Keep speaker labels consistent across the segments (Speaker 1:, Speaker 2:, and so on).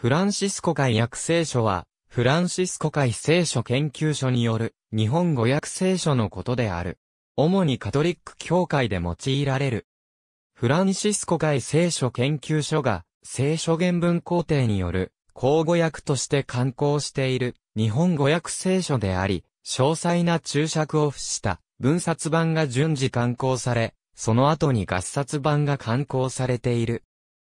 Speaker 1: フランシスコ会訳聖書は、フランシスコ会聖書研究所による日本語訳聖書のことである。主にカトリック教会で用いられる。フランシスコ会聖書研究所が聖書原文工程による口語訳として刊行している日本語訳聖書であり、詳細な注釈を付した文冊版が順次刊行され、その後に合冊版が刊行されている。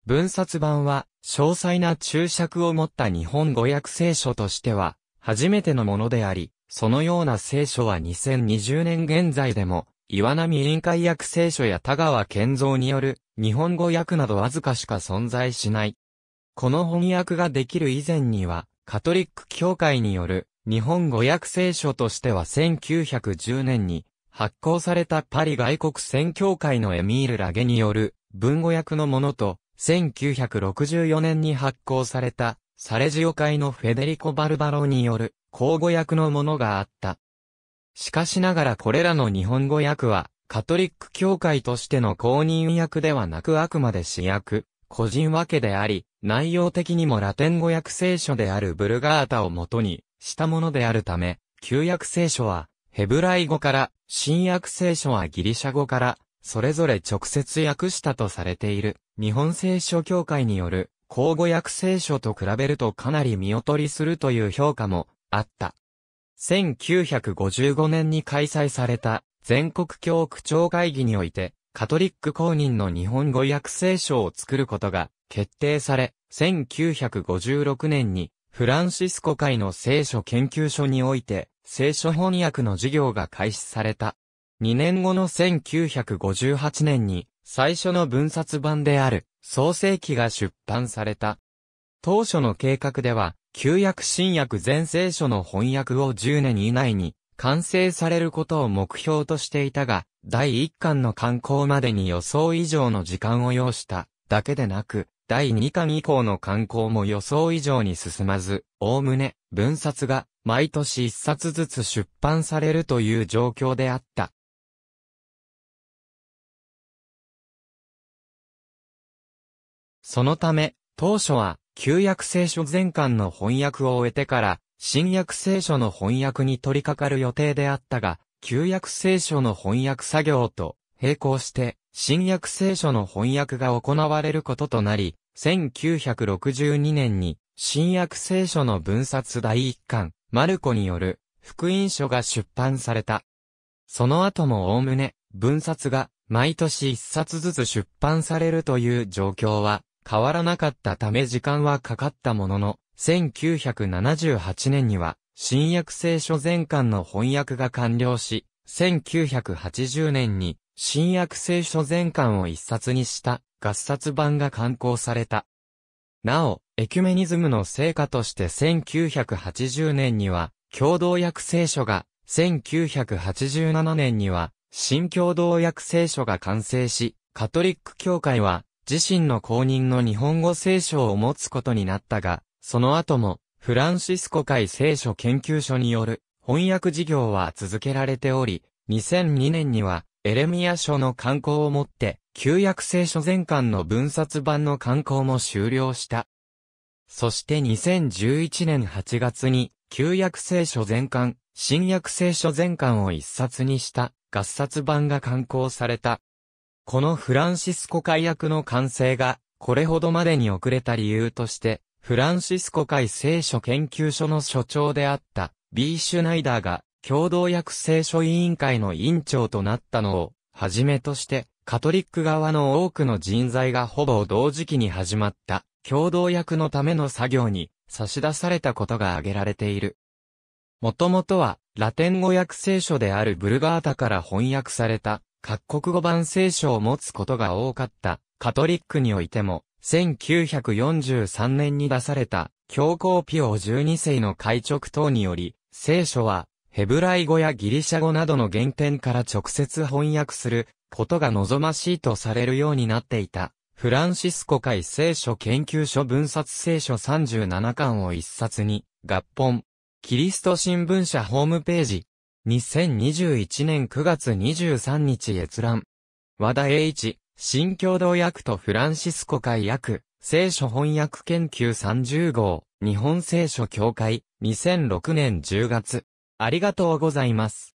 Speaker 1: 文冊版は、詳細な注釈を持った日本語訳聖書としては、初めてのものであり、そのような聖書は2020年現在でも、岩波委員会訳聖書や田川健三による日本語訳などわずかしか存在しない。この翻訳ができる以前には、カトリック教会による日本語訳聖書としては1910年に発行されたパリ外国宣教会のエミール・ラゲによる文語訳のものと1964年に発行された、サレジオ会のフェデリコ・バルバロによる、口語訳のものがあった。しかしながらこれらの日本語訳は、カトリック教会としての公認訳ではなくあくまで主役、個人訳であり、内容的にもラテン語訳聖書であるブルガータをもとにしたものであるため、旧約聖書はヘブライ語から、新約聖書はギリシャ語から、それぞれ直接訳したとされている、日本聖書協会による、口語訳聖書と比べるとかなり見劣りするという評価も、あった。1955年に開催された、全国教区長会議において、カトリック公認の日本語訳聖書を作ることが決定され、1956年にフランシスコ会の聖書研究所において聖書翻訳の事業が開始された。2年後の1958年に、最初の分冊版である、創世記が出版された。当初の計画では、旧約新約全聖書の翻訳を10年以内に完成されることを目標としていたが、第1巻の刊行までに予想以上の時間を要しただけでなく、第2巻以降の刊行も予想以上に進まず、おおむね、分冊が毎年1冊ずつ出版されるという状況であった。そのため、当初は、旧約聖書全巻の翻訳を終えてから、新約聖書の翻訳に取り掛かる予定であったが、旧約聖書の翻訳作業と並行して、新約聖書の翻訳が行われることとなり、1962年に、新約聖書の分冊第一巻、マルコによる、福音書が出版された。その後も概ね、分冊が、毎年一冊ずつ出版されるという状況は、変わらなかったため時間はかかったものの、1978年には、新約聖書全巻の翻訳が完了し、1980年に、新約聖書全巻を一冊にした、合冊版が刊行された。なお、エキュメニズムの成果として1980年には、共同訳聖書が、1987年には、新共同訳聖書が完成し、カトリック教会は、自身の公認の日本語聖書を持つことになったが、その後も、フランシスコ会聖書研究所による翻訳事業は続けられており、2002年には、エレミア書の刊行をもって、旧約聖書全巻の分冊版の刊行も終了した。そして2011年8月に、旧約聖書全巻、新約聖書全巻を一冊にした、合冊版が刊行された。このフランシスコ海役の完成が、これほどまでに遅れた理由として、フランシスコ会聖書研究所の所長であった B. シュナイダーが共同訳聖書委員会の委員長となったのをはじめとしてカトリック側の多くの人材がほぼ同時期に始まった共同訳のための作業に差し出されたことが挙げられている。もともとはラテン語訳聖書であるブルガータから翻訳された各国語版聖書を持つことが多かったカトリックにおいても、1943年に出された教皇ピオ12世の会直等により、聖書はヘブライ語やギリシャ語などの原点から直接翻訳することが望ましいとされるようになっていた。フランシスコ会聖書研究所分冊聖書37巻を一冊に、合本。キリスト新聞社ホームページ、2021年9月23日閲覧。和田栄一、新共同訳とフランシスコ会訳、聖書翻訳研究30号、日本聖書協会、2006年10月。ありがとうございます。